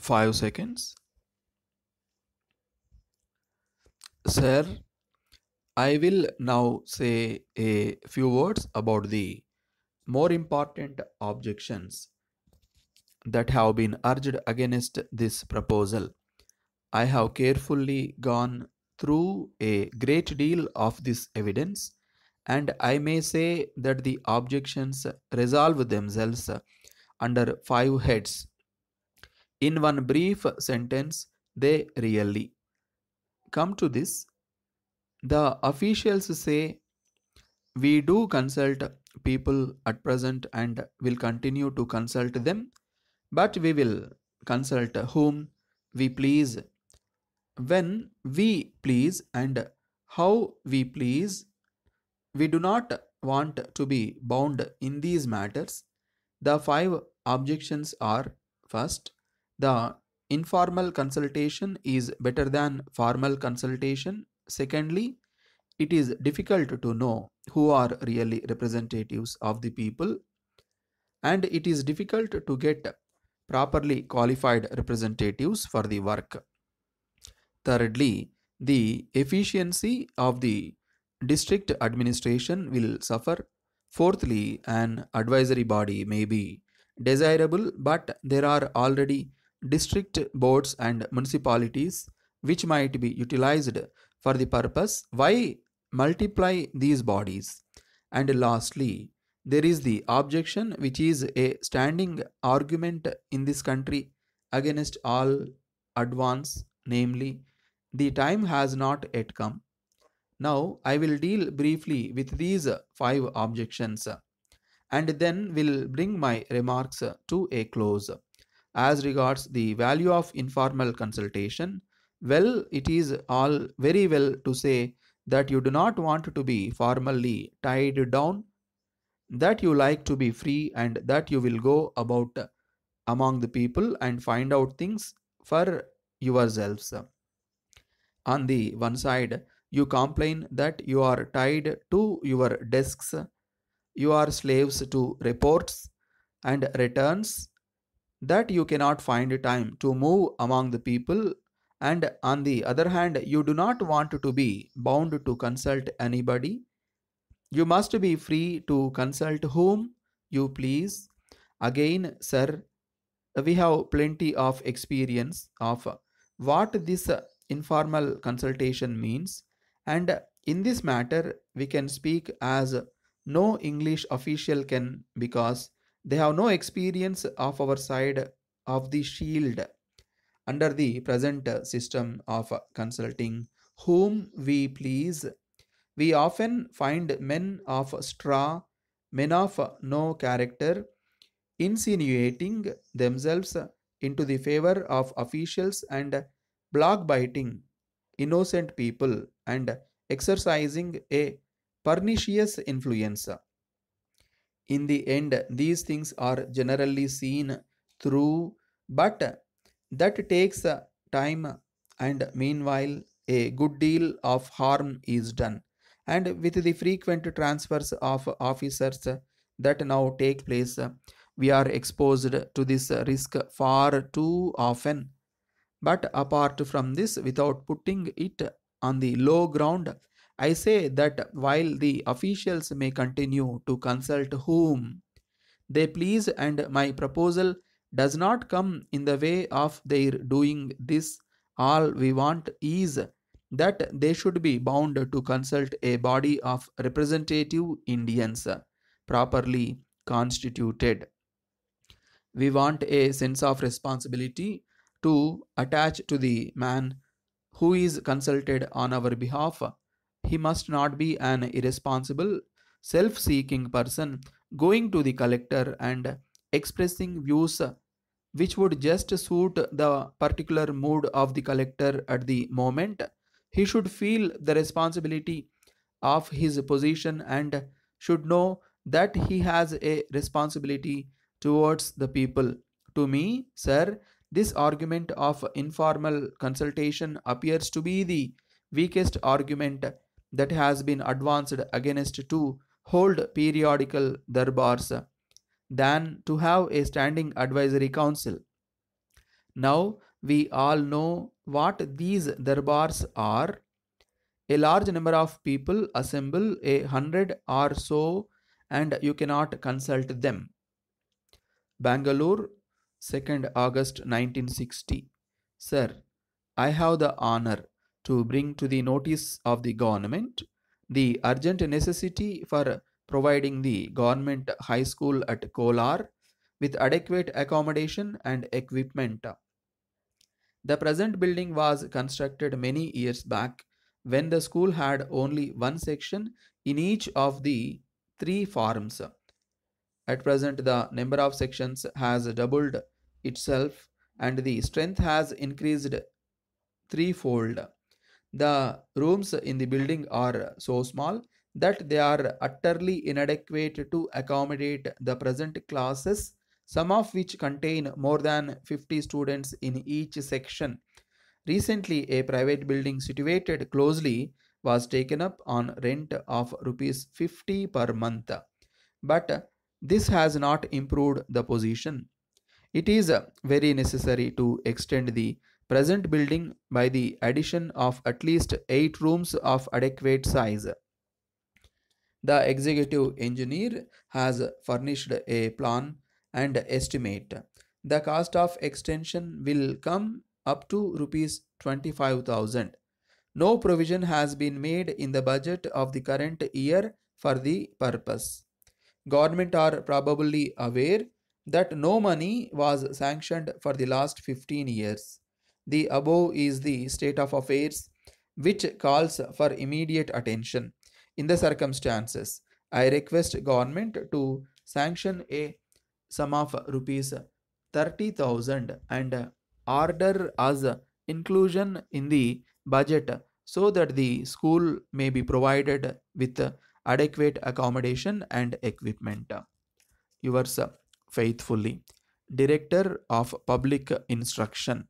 5 seconds. Sir, I will now say a few words about the more important objections that have been urged against this proposal. I have carefully gone through a great deal of this evidence, and I may say that the objections resolve themselves under five heads in one brief sentence, they really come to this. The officials say, We do consult people at present and will continue to consult them, but we will consult whom we please, when we please, and how we please. We do not want to be bound in these matters. The five objections are first, the informal consultation is better than formal consultation. Secondly, it is difficult to know who are really representatives of the people and it is difficult to get properly qualified representatives for the work. Thirdly, the efficiency of the district administration will suffer. Fourthly, an advisory body may be desirable, but there are already district boards and municipalities which might be utilized for the purpose why multiply these bodies and lastly there is the objection which is a standing argument in this country against all advance namely the time has not yet come now i will deal briefly with these five objections and then will bring my remarks to a close as regards the value of informal consultation, well, it is all very well to say that you do not want to be formally tied down, that you like to be free, and that you will go about among the people and find out things for yourselves. On the one side, you complain that you are tied to your desks, you are slaves to reports and returns, that you cannot find time to move among the people, and on the other hand, you do not want to be bound to consult anybody. You must be free to consult whom you please. Again, sir, we have plenty of experience of what this informal consultation means, and in this matter, we can speak as no English official can because they have no experience of our side of the shield under the present system of consulting whom we please. We often find men of straw, men of no character, insinuating themselves into the favor of officials and blackbiting innocent people and exercising a pernicious influence in the end, these things are generally seen through, but that takes uh, time, and meanwhile, a good deal of harm is done. And with the frequent transfers of officers that now take place, we are exposed to this risk far too often. But apart from this, without putting it on the low ground, I say that while the officials may continue to consult whom they please and my proposal does not come in the way of their doing this, all we want is that they should be bound to consult a body of representative Indians properly constituted. We want a sense of responsibility to attach to the man who is consulted on our behalf he must not be an irresponsible, self seeking person going to the collector and expressing views which would just suit the particular mood of the collector at the moment. He should feel the responsibility of his position and should know that he has a responsibility towards the people. To me, sir, this argument of informal consultation appears to be the weakest argument that has been advanced against to hold periodical darbars than to have a standing advisory council. Now we all know what these darbars are. A large number of people assemble a hundred or so and you cannot consult them. Bangalore, 2nd August 1960. Sir, I have the honor to bring to the notice of the government the urgent necessity for providing the government high school at Kolar with adequate accommodation and equipment. The present building was constructed many years back when the school had only one section in each of the three farms. At present, the number of sections has doubled itself and the strength has increased threefold. The rooms in the building are so small that they are utterly inadequate to accommodate the present classes, some of which contain more than 50 students in each section. Recently, a private building situated closely was taken up on rent of rupees 50 per month. But this has not improved the position. It is very necessary to extend the present building by the addition of at least 8 rooms of adequate size. The executive engineer has furnished a plan and estimate. The cost of extension will come up to rupees 25,000. No provision has been made in the budget of the current year for the purpose. Government are probably aware that no money was sanctioned for the last 15 years. The above is the state of affairs which calls for immediate attention. In the circumstances, I request government to sanction a sum of rupees 30,000 and order as inclusion in the budget so that the school may be provided with adequate accommodation and equipment. Yours faithfully, Director of Public Instruction.